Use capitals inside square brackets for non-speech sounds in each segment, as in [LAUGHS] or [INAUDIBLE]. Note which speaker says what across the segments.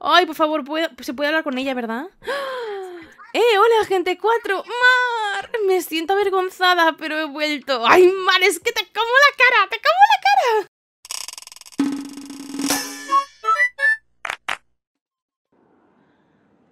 Speaker 1: Ay, por favor, se puede hablar con ella, ¿verdad? [GASPS] ¡Eh, hola, gente 4! ¡Mar! Me siento avergonzada, pero he vuelto. ¡Ay, Mar, es que te como la cara! ¡Te como la cara!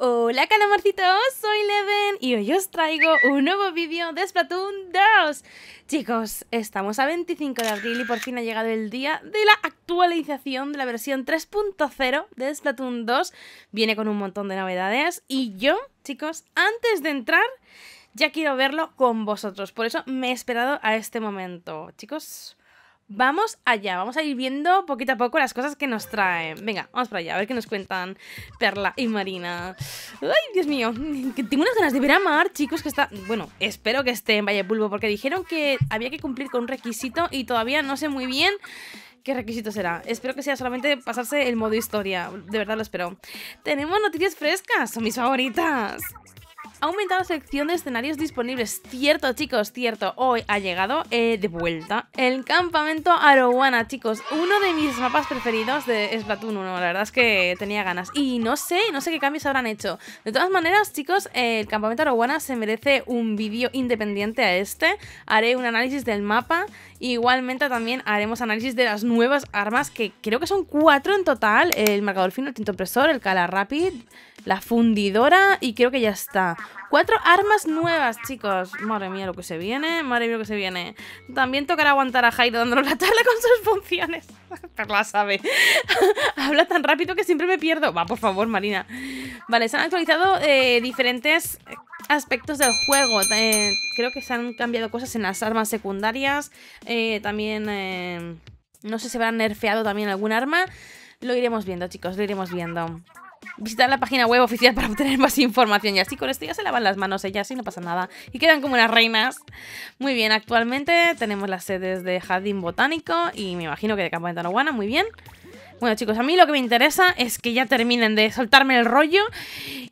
Speaker 1: Hola calamarcitos, soy Leven y hoy os traigo un nuevo vídeo de Splatoon 2 Chicos, estamos a 25 de abril y por fin ha llegado el día de la actualización de la versión 3.0 de Splatoon 2 Viene con un montón de novedades y yo, chicos, antes de entrar ya quiero verlo con vosotros Por eso me he esperado a este momento Chicos, Vamos allá, vamos a ir viendo poquito a poco las cosas que nos traen. Venga, vamos para allá, a ver qué nos cuentan Perla y Marina. Ay, Dios mío, tengo unas ganas de ver a Mar, chicos, que está... Bueno, espero que esté en Valle Pulvo, porque dijeron que había que cumplir con un requisito y todavía no sé muy bien qué requisito será. Espero que sea solamente pasarse el modo historia. De verdad lo espero. Tenemos noticias frescas, son mis favoritas. Ha aumentado la sección de escenarios disponibles. Cierto, chicos, cierto. Hoy ha llegado eh, de vuelta el campamento Arowana, chicos. Uno de mis mapas preferidos de Splatoon 1. La verdad es que tenía ganas. Y no sé, no sé qué cambios habrán hecho. De todas maneras, chicos, el campamento Arowana se merece un vídeo independiente a este. Haré un análisis del mapa. Igualmente también haremos análisis de las nuevas armas, que creo que son cuatro en total. El marcador fino, el tinto presor, el cala rapid, la fundidora y creo que ya está. Cuatro armas nuevas, chicos. Madre mía lo que se viene, madre mía lo que se viene. También tocará aguantar a Jairo dándole la charla con sus funciones. [LAUGHS] la sabe. [LAUGHS] Habla tan rápido que siempre me pierdo. Va, por favor, Marina. Vale, se han actualizado eh, diferentes aspectos del juego. Eh, creo que se han cambiado cosas en las armas secundarias. Eh, también... no sé si a nerfeado también algún arma. Lo iremos viendo, chicos, lo iremos viendo visitar la página web oficial para obtener más información. Y así con esto ya se lavan las manos ellas y no pasa nada. Y quedan como unas reinas. Muy bien, actualmente tenemos las sedes de Jardín Botánico y me imagino que de Campo de Tanohuana, muy bien. Bueno chicos, a mí lo que me interesa es que ya terminen de soltarme el rollo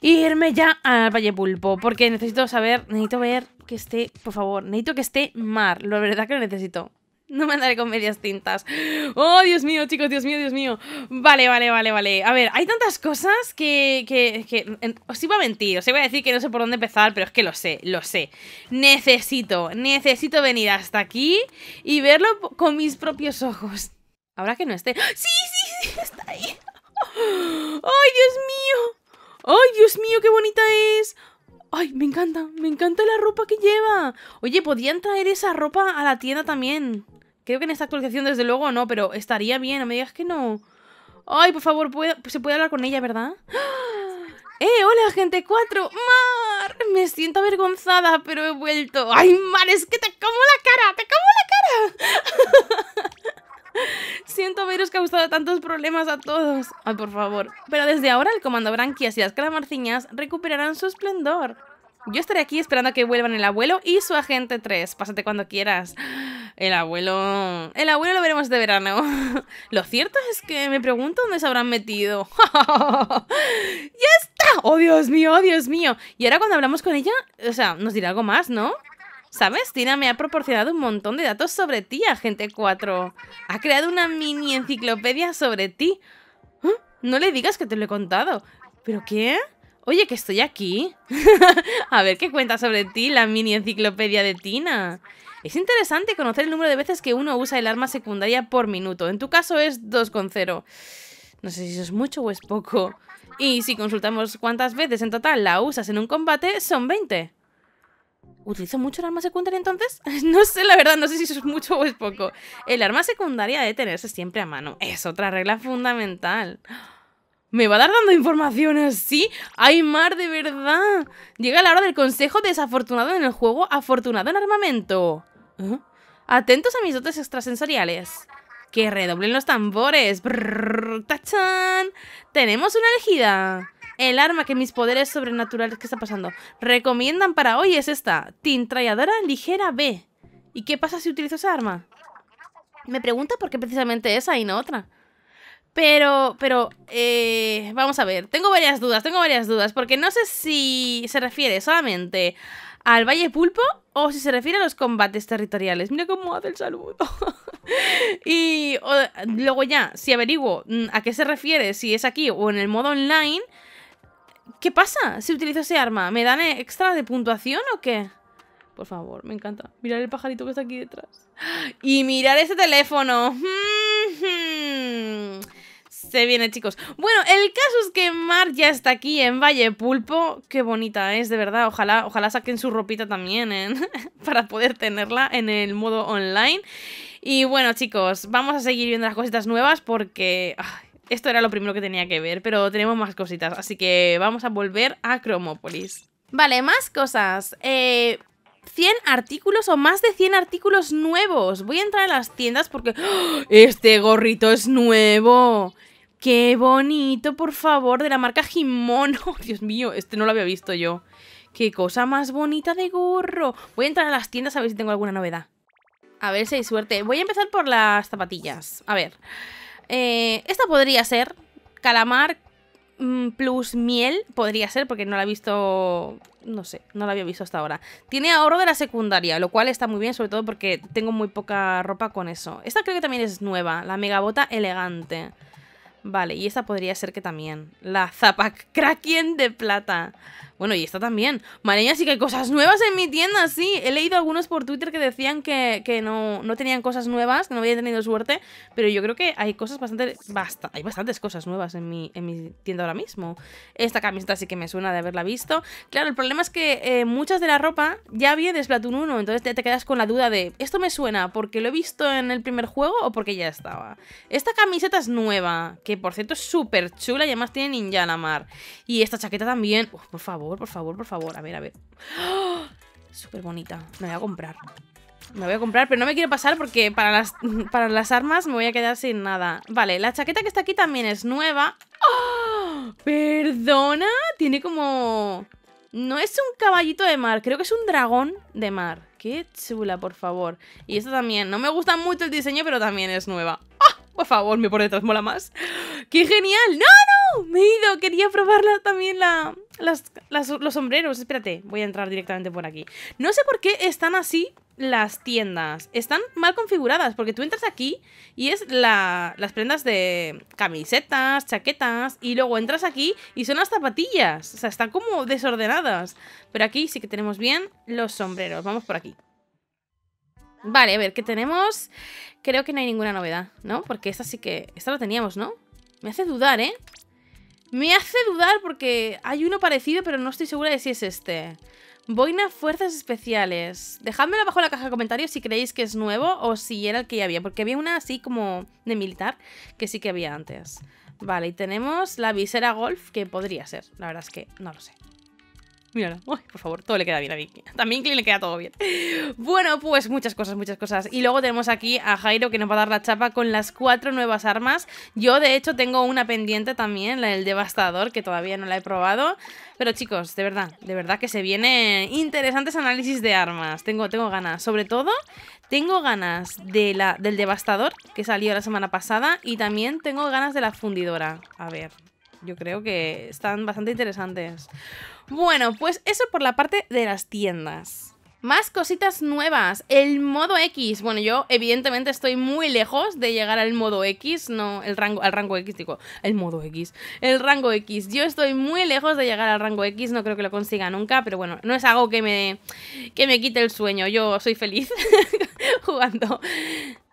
Speaker 1: e irme ya al Valle Pulpo, porque necesito saber, necesito ver que esté, por favor, necesito que esté mar, Lo verdad que lo necesito. No me andaré con medias tintas. Oh, Dios mío, chicos, Dios mío, Dios mío. Vale, vale, vale, vale. A ver, hay tantas cosas que... que, que os iba a mentir, os iba a decir que no sé por dónde empezar, pero es que lo sé, lo sé. Necesito, necesito venir hasta aquí y verlo con mis propios ojos. Ahora que no esté... ¡Sí, sí, sí! [LAUGHS] Está ahí. ¡Ay, Dios mío! ¡Ay, Dios mío, qué bonita es! ¡Ay, me encanta! Me encanta la ropa que lleva. Oye, podían traer esa ropa a la tienda también. Creo que en esta actualización desde luego no, pero estaría bien, no me digas que no. Ay, por favor, se puede hablar con ella, ¿verdad? [GASPS] ¡Eh, hola, gente 4! ¡Mar! Me siento avergonzada, pero he vuelto. ¡Ay, Mar, es que te como la cara! ¡Te como la cara! [LAUGHS] Siento haberos causado tantos problemas a todos. Ay, por favor. Pero desde ahora el comando Branquias y las calamarciñas recuperarán su esplendor. Yo estaré aquí esperando a que vuelvan el abuelo y su agente 3. Pásate cuando quieras. El abuelo. El abuelo lo veremos de verano. [LAUGHS] lo cierto es que me pregunto dónde se habrán metido. [LAUGHS] ¡Ya está! ¡Oh, Dios mío! ¡Oh, Dios mío! Y ahora cuando hablamos con ella, o sea, nos dirá algo más, ¿no? ¿Sabes? Tina me ha proporcionado un montón de datos sobre ti, Agente 4. Ha creado una mini enciclopedia sobre ti. ¿Ah? No le digas que te lo he contado. ¿Pero qué? Oye, que estoy aquí. [LAUGHS] a ver qué cuenta sobre ti la mini enciclopedia de Tina. Es interesante conocer el número de veces que uno usa el arma secundaria por minuto. En tu caso es 2,0. No sé si eso es mucho o es poco. Y si consultamos cuántas veces en total la usas en un combate, son 20. ¿Utilizo mucho el arma secundaria entonces? [LAUGHS] no sé, la verdad, no sé si eso es mucho o es poco. El arma secundaria debe tenerse siempre a mano. Es otra regla fundamental. ¿Me va a dar dando información así? ¡Ay, Mar, de verdad! Llega la hora del consejo desafortunado en el juego, afortunado en armamento. ¿Eh? Atentos a mis dotes extrasensoriales. ¡Que redoblen los tambores! ¡Tachán! ¡Tenemos una elegida! El arma que mis poderes sobrenaturales que está pasando recomiendan para hoy es esta. Tintralladora ligera B. ¿Y qué pasa si utilizo esa arma? Me pregunta por qué precisamente esa y no otra. Pero, pero, eh, vamos a ver. Tengo varias dudas, tengo varias dudas. Porque no sé si se refiere solamente al Valle Pulpo o si se refiere a los combates territoriales. Mira cómo hace el saludo. [LAUGHS] y luego ya, si averiguo mm, a qué se refiere, si es aquí o en el modo online, ¿qué pasa si utilizo ese arma? ¿Me dan extra de puntuación o qué? Por favor, me encanta. Mirar el pajarito que está aquí detrás. [GASPS] Y mirar ese teléfono. [LAUGHS] Mm, mm. Se viene, chicos. Bueno, el caso es que Mar ya está aquí en Valle Pulpo. Qué bonita es, de verdad. Ojalá, ojalá saquen su ropita también ¿eh? [LAUGHS] para poder tenerla en el modo online. Y bueno, chicos, vamos a seguir viendo las cositas nuevas porque... esto era lo primero que tenía que ver, pero tenemos más cositas, así que vamos a volver a Cromópolis. Vale, más cosas. 100 eh, artículos o más de 100 artículos nuevos. Voy a entrar en las tiendas porque... ¡oh! ¡Este gorrito es nuevo! Qué bonito, por favor, de la marca Jimono. [LAUGHS] Dios mío, este no lo había visto yo. Qué cosa más bonita de gorro. Voy a entrar a las tiendas a ver si tengo alguna novedad. A ver si hay suerte. Voy a empezar por las zapatillas. A ver. Eh, esta podría ser calamar mm, plus miel. Podría ser porque no la he visto... No sé, no la había visto hasta ahora. Tiene ahorro de la secundaria, lo cual está muy bien, sobre todo porque tengo muy poca ropa con eso. Esta creo que también es nueva, la megabota elegante. Vale, y esta podría ser que también. La Zapac Kraken de plata. Bueno, y esta también. Mareña, sí que hay cosas nuevas en mi tienda, sí. He leído algunos por Twitter que decían que, no, tenían cosas nuevas, que no habían tenido suerte, pero yo creo que hay cosas bastante... hay bastantes cosas nuevas en mi, mi tienda ahora mismo. Esta camiseta sí que me suena de haberla visto. Claro, el problema es que eh, muchas de la ropa ya había de Splatoon 1, entonces te, quedas con la duda de, ¿esto me suena porque lo he visto en el primer juego o porque ya estaba? Esta camiseta es nueva, que por cierto es súper chula y además tiene Ninja la Mar. Y esta chaqueta también, por favor favor, por favor, por favor. A ver, a ver. ¡Oh! Súper bonita. Me voy a comprar. Me voy a comprar, pero no me quiero pasar porque para las, [LAUGHS] para las armas me voy a quedar sin nada. Vale, la chaqueta que está aquí también es nueva. ¡Oh! ¿Perdona? Tiene como... No es un caballito de mar, creo que es un dragón de mar. Qué chula, por favor. Y esta también. No me gusta mucho el diseño, pero también es nueva. ¡Oh! Por favor, me por detrás mola más. ¡Qué genial! ¡No, no! Me he ido, quería probarla también la, los sombreros. Espérate, voy a entrar directamente por aquí. No sé por qué están así las tiendas. Están mal configuradas porque tú entras aquí y es las prendas de camisetas, chaquetas y luego entras aquí y son las zapatillas. O sea, están como desordenadas. Pero aquí sí que tenemos bien los sombreros. Vamos por aquí. Vale, a ver, ¿qué tenemos? Creo que no hay ninguna novedad, ¿no? Porque esta sí que... Esta la teníamos, ¿no? Me hace dudar, ¿eh? Me hace dudar porque hay uno parecido, pero no estoy segura de si es este. Boina Fuerzas Especiales. Dejadmelo abajo en la caja de comentarios si creéis que es nuevo o si era el que ya había, porque había una así como de militar que sí que había antes. Vale, y tenemos la visera golf, que podría ser. La verdad es que no lo sé por favor, todo le queda bien a Vicky. También que le queda todo bien. Bueno, pues muchas cosas, muchas cosas. Y luego tenemos aquí a Jairo que nos va a dar la chapa con las cuatro nuevas armas. Yo, de hecho, tengo una pendiente también, la del Devastador, que todavía no la he probado. Pero chicos, de verdad, de verdad que se vienen interesantes análisis de armas. Tengo, tengo ganas. Sobre todo, tengo ganas de la, del Devastador, que salió la semana pasada. Y también tengo ganas de la fundidora. A ver, yo creo que están bastante interesantes. Bueno, pues eso por la parte de las tiendas. Más cositas nuevas. El modo X. Bueno, yo evidentemente estoy muy lejos de llegar al modo X. No, el rango, al rango X, digo, el modo X. El rango X. Yo estoy muy lejos de llegar al rango X. No creo que lo consiga nunca, pero bueno, no es algo que me, que me quite el sueño. Yo soy feliz [LAUGHS] jugando.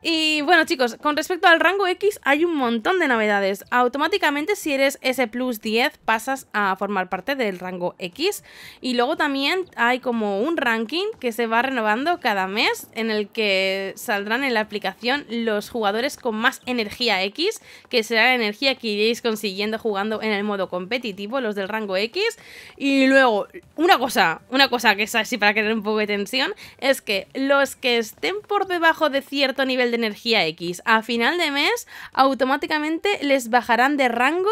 Speaker 1: Y bueno chicos, con respecto al rango X hay un montón de novedades. Automáticamente si eres S Plus 10 pasas a formar parte del rango X. Y luego también hay como un ranking que se va renovando cada mes en el que saldrán en la aplicación los jugadores con más energía X, que será la energía que iréis consiguiendo jugando en el modo competitivo, los del rango X. Y luego, una cosa, una cosa que es así para crear un poco de tensión, es que los que estén por debajo de cierto nivel energía X. A final de mes, automáticamente les bajarán de rango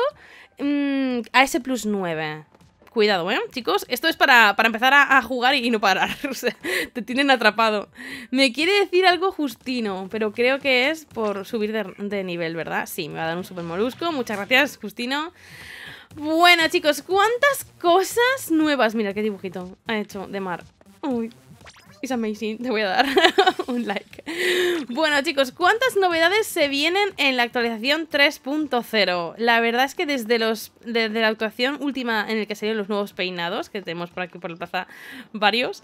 Speaker 1: mm, a ese plus 9. Cuidado, ¿eh? Chicos, esto es para, empezar a, jugar y no parar. [LAUGHS] te tienen atrapado. Me quiere decir algo Justino, pero creo que es por subir de, de nivel, ¿verdad? Sí, me va a dar un super molusco. Muchas gracias, Justino. Bueno, chicos, ¿cuántas cosas nuevas? Mira qué dibujito ha hecho de mar. Uy, is amazing. Te voy a dar [LAUGHS] un like. Bueno, chicos, ¿cuántas novedades se vienen en la actualización 3.0? La verdad es que desde, los, desde la actuación última en el que salieron los nuevos peinados, que tenemos por aquí por la plaza varios,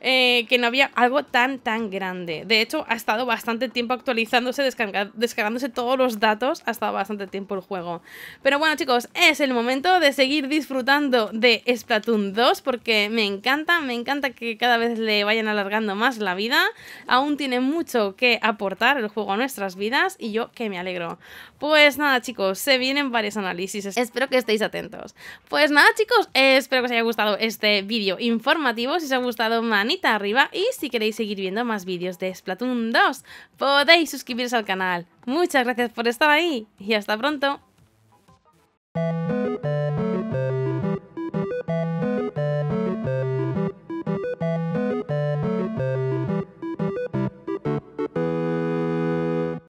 Speaker 1: eh, que no había algo tan, tan grande. De hecho, ha estado bastante tiempo actualizándose, descargándose todos los datos, ha estado bastante tiempo el juego. Pero bueno, chicos, es el momento de seguir disfrutando de Splatoon 2 porque me encanta, me encanta que cada vez le vayan a alargando más la vida. Aún tiene mucho que aportar el juego a nuestras vidas y yo que me alegro. Pues nada, chicos, se vienen varios análisis. Espero que estéis atentos. Pues nada, chicos, espero que os haya gustado este vídeo informativo. Si os ha gustado, manita arriba. Y si queréis seguir viendo más vídeos de Splatoon 2, podéis suscribiros al canal. Muchas gracias por estar ahí y hasta pronto.